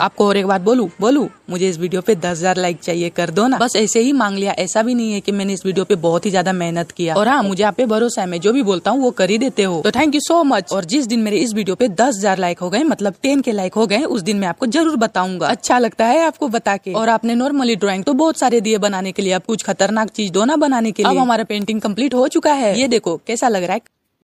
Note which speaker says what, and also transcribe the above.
Speaker 1: आपको और एक बात बोलू बोलू मुझे इस वीडियो पे दस हजार लाइक चाहिए कर दो ना बस ऐसे ही मांग लिया ऐसा भी नहीं है कि मैंने इस वीडियो पे बहुत ही ज्यादा मेहनत किया और हाँ मुझे आप पे भरोसा है मैं जो भी बोलता हूँ वो कर ही देते हो तो थैंक यू सो मच और जिस दिन मेरे इस वीडियो पे दस हजार लाइक हो गए मतलब टेन के लाइक हो गए उस दिन मैं आपको जरूर बताऊंगा अच्छा लगता है आपको बता के और आपने नॉर्मली ड्रॉइंग तो बहुत सारे दिए बनाने के लिए अब कुछ खतरनाक चीज दो ना बनाने के लिए अब हमारा पेंटिंग कम्प्लीट हो चुका है ये देखो कैसा लग रहा है